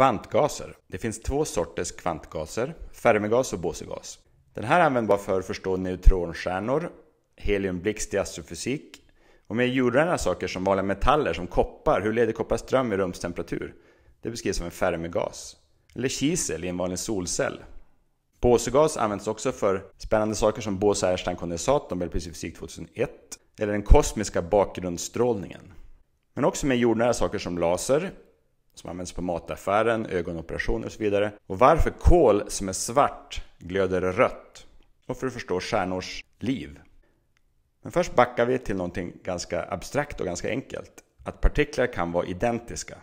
Kvantgaser. Det finns två sorters kvantgaser, Fermigas och Bosegas. Den här är användbar för att förstå neutronstjärnor, heliumblixt i astrofysik och mer jordnära saker som vanliga metaller som koppar, hur leder koppar ström i rumstemperatur? Det beskrivs som en Fermigas. Eller kisel i en vanlig solcell. Båsegas används också för spännande saker som Bose-Erstan-kondensat, Nobelpris i fysik 2001, eller den kosmiska bakgrundsstrålningen. Men också med jordnära saker som laser, som används på mataffären, ögonoperationer och så vidare. Och varför kol som är svart glöder rött. Och för att förstå stjärnors liv. Men först backar vi till någonting ganska abstrakt och ganska enkelt. Att partiklar kan vara identiska.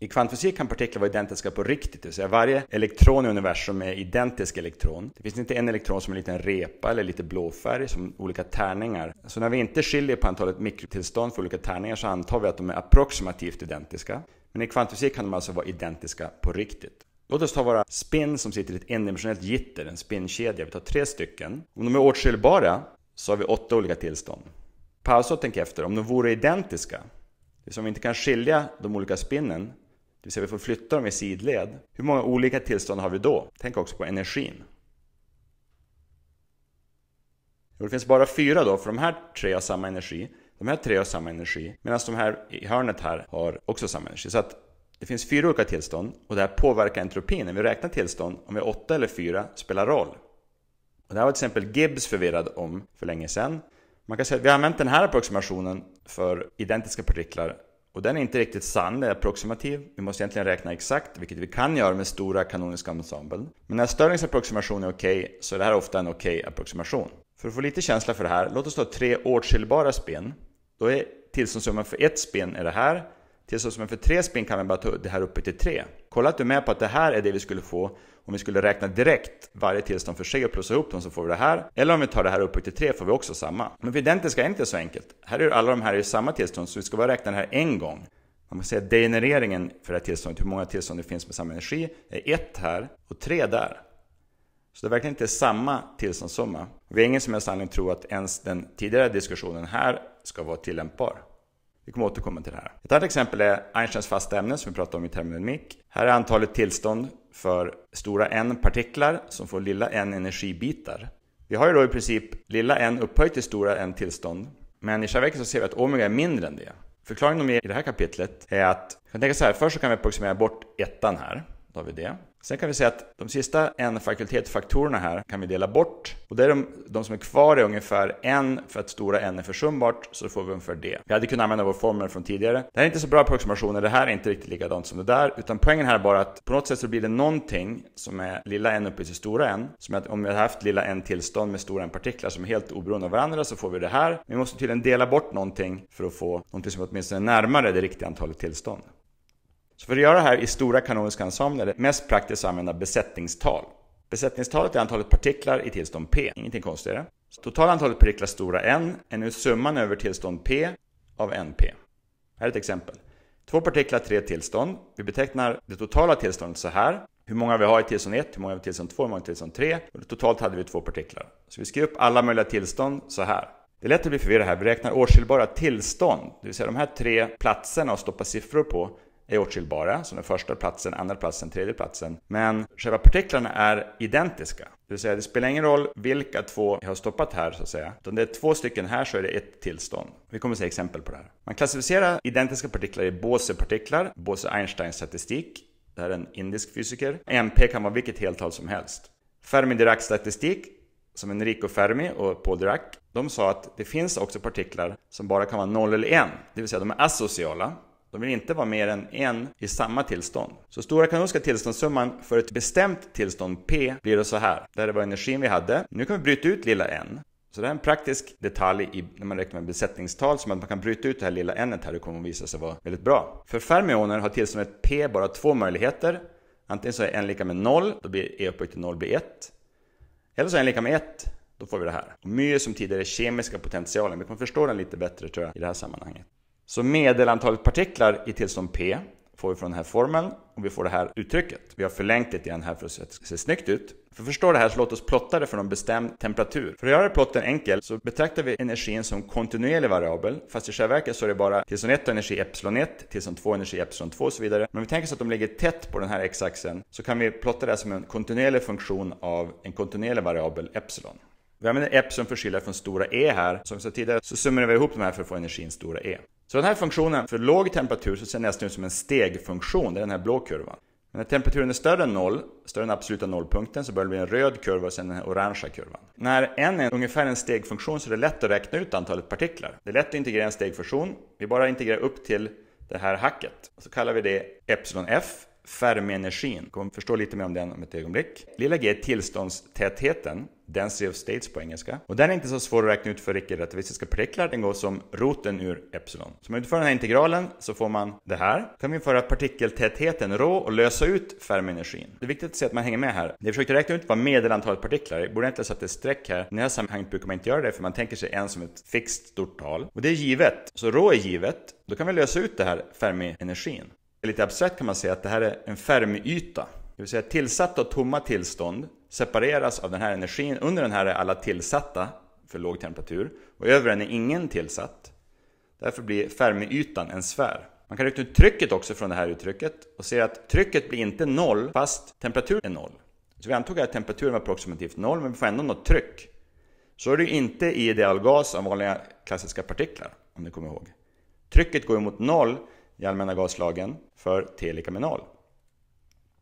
I kvantfysik kan partiklar vara identiska på riktigt, det vill säga varje elektron i universum är identisk elektron. Det finns inte en elektron som är en liten repa eller lite blå färg som olika tärningar. Så när vi inte skiljer på antalet mikrotillstånd för olika tärningar så antar vi att de är approximativt identiska. Men i kvantfysik kan de alltså vara identiska på riktigt. Låt oss ta våra spinn som sitter i ett endimensionellt gitter, en spinnkedja. Vi tar tre stycken. Om de är åtskiljbara så har vi åtta olika tillstånd. Pausa och tänk efter. Om de vore identiska, det som vi inte kan skilja de olika spinnen, det vill säga vi får flytta dem i sidled, hur många olika tillstånd har vi då? Tänk också på energin. Och det finns bara fyra då, för de här tre har samma energi. De här tre har samma energi, medan de här i hörnet här har också samma energi. Så att det finns fyra olika tillstånd och det här påverkar entropin. När vi räknar tillstånd, om vi har åtta eller fyra, spelar roll. Och det här var till exempel Gibbs förvirrad om för länge sedan. Man kan säga att vi har använt den här approximationen för identiska partiklar och den är inte riktigt sann, den är approximativ. Vi måste egentligen räkna exakt, vilket vi kan göra med stora kanoniska ensemblen. Men när Stirlings approximation är okej, okay, så är det här ofta en okej okay approximation. För att få lite känsla för det här, låt oss ta tre åtskiljbara spin då är tillståndssumman för ett spinn är det här. Tillståndssumman för tre spinn kan vi bara ta det här uppe till tre. Kolla att du är med på att det här är det vi skulle få om vi skulle räkna direkt varje tillstånd för sig och plussa ihop dem så får vi det här. Eller om vi tar det här uppe till tre får vi också samma. Men för identiska är det inte så enkelt. Här är alla de här i samma tillstånd så vi ska bara räkna det här en gång. Man kan säga att degenereringen för det här tillståndet, hur många tillstånd det finns med samma energi, är ett här och tre där. Så det är verkligen inte samma tillståndssumma. Vi har ingen som helst anledning att tro att ens den tidigare diskussionen här ska vara tillämpbar. Vi kommer återkomma till det här. Ett annat exempel är Einsteins fasta ämne som vi pratade om i termodynamik. Här är antalet tillstånd för stora n-partiklar som får lilla n-energibitar. Vi har ju då i princip lilla n upphöjt till stora n-tillstånd. Men i själva verket så ser vi att omega är mindre än det. Förklaringen de ger i det här kapitlet är att, kan tänka så här, först så kan vi approximera bort ettan här. Då har vi det. Sen kan vi säga att de sista en fakultetsfaktorerna här kan vi dela bort. Och det är de, de som är kvar är ungefär en, för att stora n är försumbart, så får vi ungefär det. Vi hade kunnat använda vår formel från tidigare. Det här är inte så bra approximationer, det här är inte riktigt likadant som det där, utan poängen här är bara att på något sätt så blir det någonting som är lilla n uppe till stora n, som att om vi hade haft lilla n tillstånd med stora n-partiklar som är helt oberoende av varandra så får vi det här. Vi måste tydligen dela bort någonting för att få någonting som åtminstone är närmare det riktiga antalet tillstånd. Så för att göra det här i stora kanoniska ensembler är det mest praktiskt att använda besättningstal. Besättningstalet är antalet partiklar i tillstånd P, ingenting konstigare. Så totala antalet partiklar stora n är nu summan över tillstånd P av NP. Här är ett exempel. Två partiklar, tre tillstånd. Vi betecknar det totala tillståndet så här. Hur många vi har i tillstånd 1, hur många vi har i tillstånd 2, hur många i tillstånd 3. Och totalt hade vi två partiklar. Så vi skriver upp alla möjliga tillstånd så här. Det är lätt att bli förvirrad här. Vi räknar åtskiljbara tillstånd, det vill säga de här tre platserna att stoppa siffror på är åtskiljbara, så den första platsen, andra platsen, tredje platsen. Men själva partiklarna är identiska. Det vill säga, det spelar ingen roll vilka två jag har stoppat här, så att säga. Utan det är två stycken här så är det ett tillstånd. Vi kommer att se exempel på det här. Man klassificerar identiska partiklar i Bose-partiklar, Bose-Einsteins statistik. Det här är en indisk fysiker. MP kan vara vilket heltal som helst. Fermi-Dirac statistik, som Enrico Fermi och Paul Dirac, de sa att det finns också partiklar som bara kan vara noll eller en. Det vill säga, de är asociala. De vill inte vara mer än en i samma tillstånd. Så stora kanoniska tillståndssumman för ett bestämt tillstånd P blir då så här. Det här var energin vi hade. Nu kan vi bryta ut lilla n. Så det här är en praktisk detalj i, när man räknar med besättningstal som att man kan bryta ut det här lilla n här. Det kommer att visa sig vara väldigt bra. För fermioner har tillståndet P bara två möjligheter. Antingen så är n lika med 0, då blir E upphöjt till 0 blir 1. Eller så är n lika med 1, då får vi det här. Och my är som tidigare kemiska potentialen. Vi kommer förstå den lite bättre tror jag i det här sammanhanget. Så medelantalet partiklar i tillstånd P får vi från den här formeln och vi får det här uttrycket. Vi har förlängt lite grann här för att se, se snyggt ut. För att förstå det här så låt oss plotta det för någon bestämd temperatur. För att göra plotten enkel så betraktar vi energin som kontinuerlig variabel fast i själva verket så är det bara tillstånd 1 energi epsilon 1, tillstånd 2 energi epsilon 2 och så vidare. Men om vi tänker oss att de ligger tätt på den här x-axeln så kan vi plotta det som en kontinuerlig funktion av en kontinuerlig variabel epsilon. Vi använder epsilon för att skilja från stora E här. Som vi sa tidigare så summerar vi ihop de här för att få energin stora E. Så den här funktionen, för låg temperatur så ser nästan ut som en stegfunktion, det är den här blå kurvan. Men när temperaturen är större än noll, större än absoluta nollpunkten, så börjar det bli en röd kurva och sen den orangea kurvan. När n är ungefär en stegfunktion så är det lätt att räkna ut antalet partiklar. Det är lätt att integrera en stegfunktion. Vi bara integrerar upp till det här hacket. Och så kallar vi det epsilon f Fermeenergin. Kommer förstå lite mer om den om ett ögonblick. Lilla g är tillståndstätheten. Density of states på engelska. Och den är inte så svår att räkna ut för icke-relativistiska partiklar. Den går som roten ur epsilon. Så om man utför den här integralen så får man det här. Kan vi föra partikeltätheten rå och lösa ut Fermeenergin. Det är viktigt att se att man hänger med här. Jag försökte räkna ut vad medelantalet partiklar är. Borde jag inte ha satt ett streck här? I det här sammanhanget brukar man inte göra det för man tänker sig en som ett fixt stort tal. Och det är givet. Så rå är givet. Då kan vi lösa ut det här Fermi-energin lite abstrakt kan man säga att det här är en Ferm-yta. Det vill säga tillsatta och tomma tillstånd separeras av den här energin. Under den här är alla tillsatta för låg temperatur och över den är ingen tillsatt. Därför blir Ferm-ytan en sfär. Man kan räkna ut trycket också från det här uttrycket och se att trycket blir inte noll fast temperaturen är noll. Så vi antog att temperaturen var approximativt noll men vi får ändå något tryck. Så är det ju inte i idealgas av vanliga klassiska partiklar om ni kommer ihåg. Trycket går ju mot noll i allmänna gaslagen för med noll.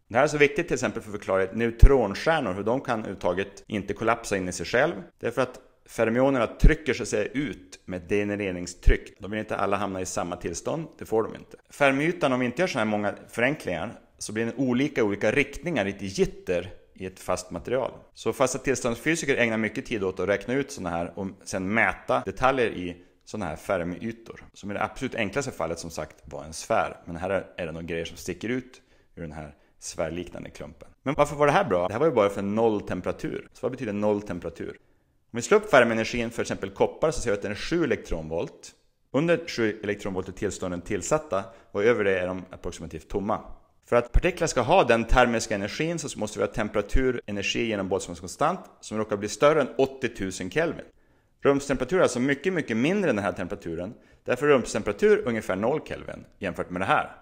Det här är så viktigt till exempel för att förklara neutronstjärnor, hur de kan överhuvudtaget inte kollapsa in i sig själv. Det är för att fermionerna trycker så att säga ut med degenereringstryck. De vill inte alla hamna i samma tillstånd, det får de inte. Fermytan, om vi inte gör så här många förenklingar, så blir den olika i olika riktningar i ett gitter i ett fast material. Så fasta tillståndsfysiker ägnar mycket tid åt att räkna ut sådana här och sedan mäta detaljer i sådana här fermi Som i det absolut enklaste fallet som sagt var en sfär. Men här är det några grejer som sticker ut ur den här sfärliknande klumpen. Men varför var det här bra? Det här var ju bara för noll temperatur. Så vad betyder noll temperatur? Om vi slår upp värmeenergin för till exempel koppar så ser vi att den är 7 elektronvolt. Under 7 elektronvolt är tillstånden tillsatta och över det är de approximativt tomma. För att partiklar ska ha den termiska energin så måste vi ha temperatur, energi genom Boltzmanns konstant som råkar bli större än 80 000 Kelvin. Rumstemperatur är alltså mycket, mycket mindre än den här temperaturen. Därför är rumstemperatur ungefär 0 Kelvin jämfört med det här.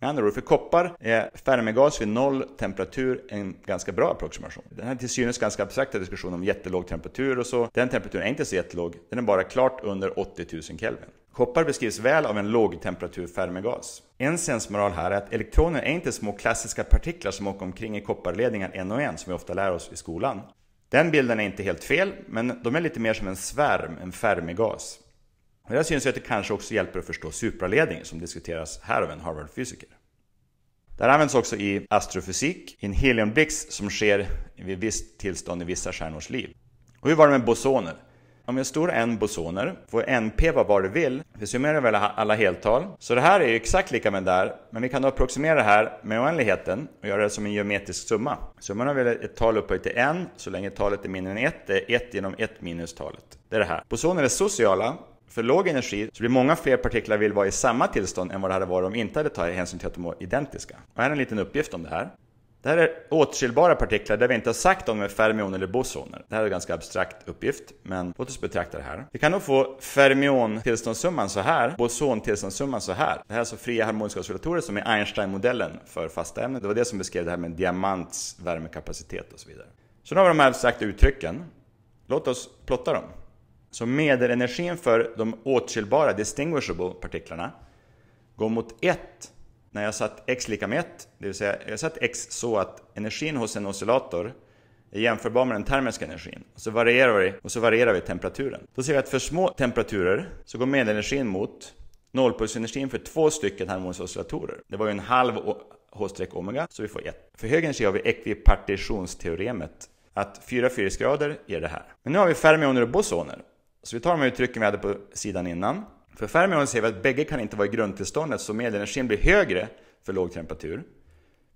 Med andra ord, för koppar är fermigas vid noll temperatur en ganska bra approximation. Den här till synes ganska abstrakta diskussionen om jättelåg temperatur och så, den temperaturen är inte så jättelåg, den är bara klart under 80 000 Kelvin. Koppar beskrivs väl av en lågtemperatur fermigas. En sensmoral här är att elektroner är inte små klassiska partiklar som åker omkring i kopparledningar en och en, som vi ofta lär oss i skolan. Den bilden är inte helt fel, men de är lite mer som en svärm, en Fermigas. Det här syns ju att det kanske också hjälper att förstå supraledning som diskuteras här av en Harvard-fysiker. Det här används också i astrofysik, i en heliumblixt som sker vid visst tillstånd i vissa stjärnors liv. Och hur var det med bosoner? om jag står n bosoner, får np vara vad du vill. Vi summerar väl alla heltal. Så det här är ju exakt lika med där, men vi kan då approximera det här med oändligheten och göra det som en geometrisk summa. Summan av ett tal upphöjt till n, så länge talet är mindre än 1, det är 1 genom 1 minus talet. Det är det här. Bosoner är sociala, för låg energi så blir många fler partiklar vill vara i samma tillstånd än vad det hade varit om vi inte hade tagit hänsyn till att de var identiska. Och här är en liten uppgift om det här. Det här är åtskiljbara partiklar där vi inte har sagt om de är fermion eller bosoner. Det här är en ganska abstrakt uppgift, men låt oss betrakta det här. Vi kan då få fermion-tillståndssumman så här, Bosontillståndssumman så här. Det här är alltså fria harmoniska oscillatorer som är Einstein-modellen för fasta ämnen. Det var det som beskrev det här med diamants värmekapacitet och så vidare. Så nu har vi de här abstrakta uttrycken. Låt oss plotta dem. Så medelenergin för de åtskiljbara, distinguishable partiklarna går mot 1 när jag satt x lika med 1, det vill säga jag satt x så att energin hos en oscillator är jämförbar med den termiska energin. Och så varierar vi, och så varierar vi temperaturen. Då ser vi att för små temperaturer så går medelenergin mot nollpulsenergin för två stycken harmoniska oscillatorer. Det var ju en halv H-omega, så vi får 1. För hög energi har vi ekvipartitionsteoremet, att fyra fyringsgrader ger det här. Men nu har vi fermioner och bosoner. Så vi tar de här uttrycken vi hade på sidan innan. För fermion ser vi att bägge kan inte vara i grundtillståndet så medelenergin blir högre för låg temperatur.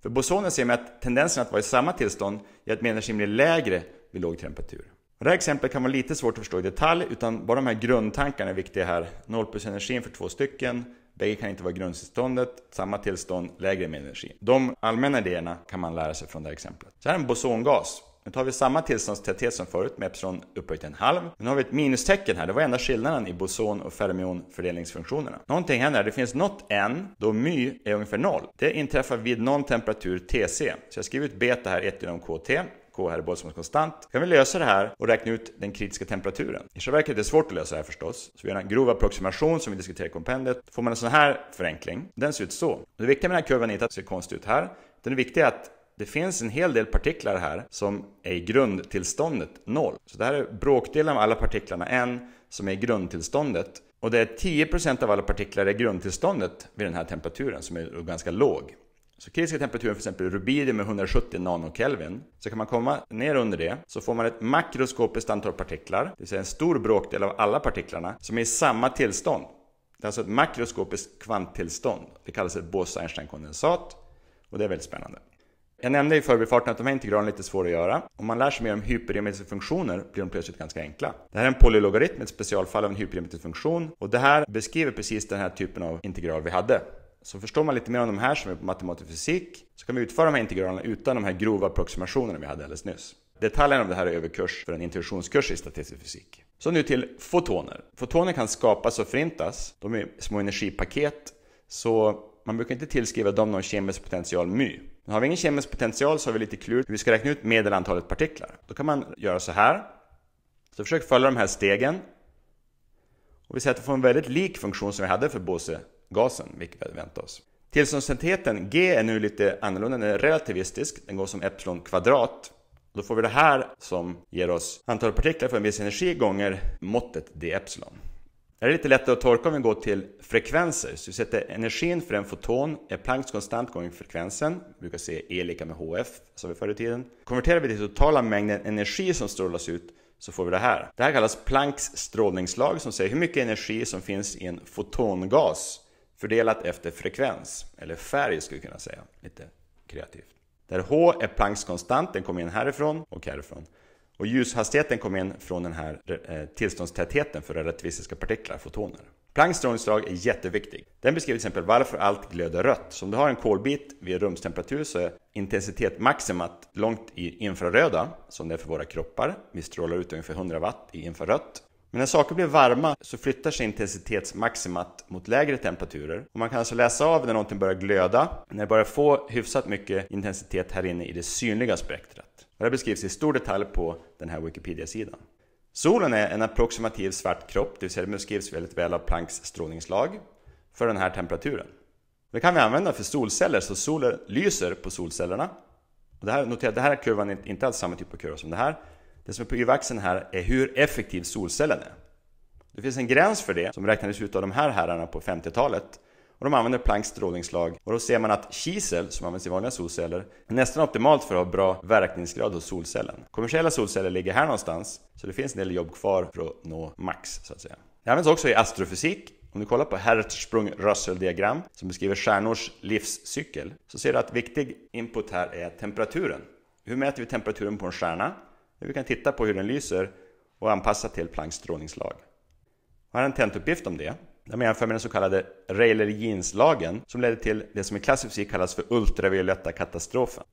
För bosonen ser vi att tendensen att vara i samma tillstånd gör att medelenergin blir lägre vid låg temperatur. Och det här exemplet kan vara lite svårt att förstå i detalj utan bara de här grundtankarna är viktiga här. plus energin för två stycken, bägge kan inte vara i grundtillståndet, samma tillstånd, lägre medelenergi. De allmänna idéerna kan man lära sig från det här exemplet. Så här är en bosongas. Nu tar vi samma tillståndstäthet som förut med epsilon upphöjt till en halv. Men nu har vi ett minustecken här, det var enda skillnaden i boson och fermionfördelningsfunktionerna. Någonting händer, det finns något n då my är ungefär noll. Det inträffar vid någon temperatur Tc. Så jag skriver ut beta här, 1 genom kt. K här är bosenskonstant. Kan vi lösa det här och räkna ut den kritiska temperaturen? I själva verket är det svårt att lösa det här förstås. Så vi gör en grov approximation som vi diskuterar i kompendiet. Då Får man en sån här förenkling, den ser ut så. Det viktiga med den här kurvan är inte att den ser konstig ut här. Den viktiga är att det finns en hel del partiklar här som är i grundtillståndet 0. Så det här är bråkdelen av alla partiklarna 1 som är i grundtillståndet. Och det är 10% av alla partiklar i grundtillståndet vid den här temperaturen som är ganska låg. Så kritiska temperaturen för exempel rubidium är 170 nanokelvin. Så kan man komma ner under det så får man ett makroskopiskt antal partiklar, det vill säga en stor bråkdel av alla partiklarna, som är i samma tillstånd. Det är alltså ett makroskopiskt kvanttillstånd. Det kallas ett Bose-Einstein-kondensat och det är väldigt spännande. Jag nämnde i förbifarten att de här integralerna är lite svåra att göra. Om man lär sig mer om hypergeometriska funktioner blir de plötsligt ganska enkla. Det här är en polylogaritm, ett specialfall av en hypergeometrisk funktion. Och det här beskriver precis den här typen av integral vi hade. Så förstår man lite mer om de här som är på matematisk fysik så kan vi utföra de här integralerna utan de här grova approximationerna vi hade alldeles nyss. Detaljerna av det här är överkurs för en introduktionskurs i statistisk fysik. Så nu till fotoner. Fotoner kan skapas och förintas. De är små energipaket. Så man brukar inte tillskriva dem någon kemisk potential my. Men har vi ingen kemisk potential så har vi lite klur hur vi ska räkna ut medelantalet partiklar. Då kan man göra så här. Så försök följa de här stegen. Och vi ser att vi får en väldigt lik funktion som vi hade för Båsegasen, vilket vi hade väntat oss. Tillståndsentheten G är nu lite annorlunda, den är relativistisk, den går som epsilon kvadrat. Då får vi det här som ger oss antalet partiklar för en viss energi gånger måttet d epsilon. Det här är lite lättare att tolka om vi går till frekvenser. Så vi sätter energin för en foton är Plancks konstant gånger frekvensen. Vi brukar se E lika med HF, som vi förr i tiden. Konverterar vi till totala mängden energi som strålas ut så får vi det här. Det här kallas Plancks strålningslag som säger hur mycket energi som finns i en fotongas fördelat efter frekvens, eller färg skulle vi kunna säga, lite kreativt. Där H är Plancks konstant, den kommer in härifrån och härifrån. Och ljushastigheten kom in från den här eh, tillståndstätheten för relativistiska partiklar, fotoner. Plancks strålningslag är jätteviktig. Den beskriver till exempel varför allt glöder rött. Så om du har en kolbit vid rumstemperatur så är intensitet maximat långt i infraröda, som det är för våra kroppar. Vi strålar ut ungefär 100 watt i infrarött. Men när saker blir varma så flyttar sig intensitetsmaximat mot lägre temperaturer. Och man kan alltså läsa av när någonting börjar glöda, när det börjar få hyfsat mycket intensitet här inne i det synliga spektrat. Det här beskrivs i stor detalj på den här Wikipedia-sidan. Solen är en approximativ svart kropp, det vill säga den beskrivs väldigt väl av Plancks strålningslag, för den här temperaturen. Det kan vi använda för solceller, så solen lyser på solcellerna. Och det här, notera att den här kurvan är inte alls samma typ av kurva som det här. Det som är på y-axeln här är hur effektiv solcellen är. Det finns en gräns för det som räknades ut av de här herrarna på 50-talet och de använder Plancks strålningslag. Och då ser man att kisel, som används i vanliga solceller, är nästan optimalt för att ha bra verkningsgrad hos solcellen. Kommersiella solceller ligger här någonstans, så det finns en del jobb kvar för att nå max, så att säga. Det används också i astrofysik om du kollar på Hertzsprung-Russell-diagram som beskriver stjärnors livscykel så ser du att viktig input här är temperaturen. Hur mäter vi temperaturen på en stjärna? Vi kan titta på hur den lyser och anpassa till Plancks strålningslag. Här är en tentuppgift om det. När man jämför med den så kallade Rayleigh-Jeans-lagen som ledde till det som i klassisk fysik kallas för ultravioletta katastrofen.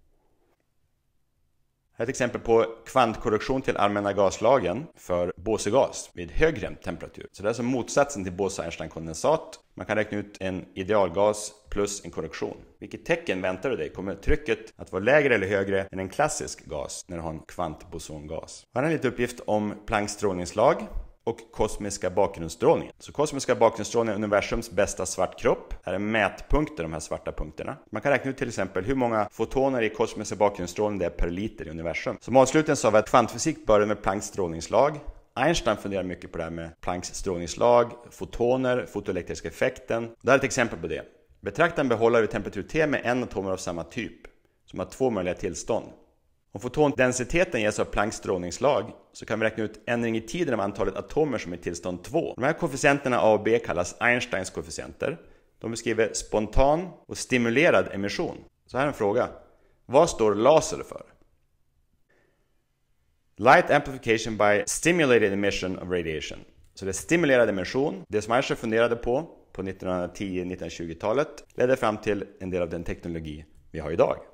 Här är ett exempel på kvantkorrektion till allmänna gaslagen för Båsegas vid högre temperatur. Så det är alltså motsatsen till Båse-Einstein-kondensat. Man kan räkna ut en idealgas plus en korrektion. Vilket tecken väntar du dig? Kommer trycket att vara lägre eller högre än en klassisk gas när du har en kvantbosongas? Här är en liten uppgift om Plancks strålningslag och kosmiska bakgrundsstrålningen. Så kosmiska bakgrundsstrålningen, är universums bästa svart kropp. Här är mätpunkter, de här svarta punkterna. Man kan räkna ut till exempel hur många fotoner i kosmiska bakgrundsstrålning det är per liter i universum. Som avslutning sa vi att kvantfysik började med Plancks strålningslag Einstein funderar mycket på det här med Plancks strålningslag, fotoner, fotoelektriska effekten. Det här är ett exempel på det. Betrakta en behållare vid temperatur T med en atomer av samma typ, som har två möjliga tillstånd. Om fotondensiteten ges av Plancks strålningslag så kan vi räkna ut ändring i tiden av antalet atomer som är i tillstånd 2. De här koefficienterna A och B kallas Einsteins koefficienter. De beskriver spontan och stimulerad emission. Så här är en fråga. Vad står laser för? Light amplification by stimulated emission of radiation. Så det är stimulerad emission. Det som Einstein funderade på på 1910-1920-talet ledde fram till en del av den teknologi vi har idag.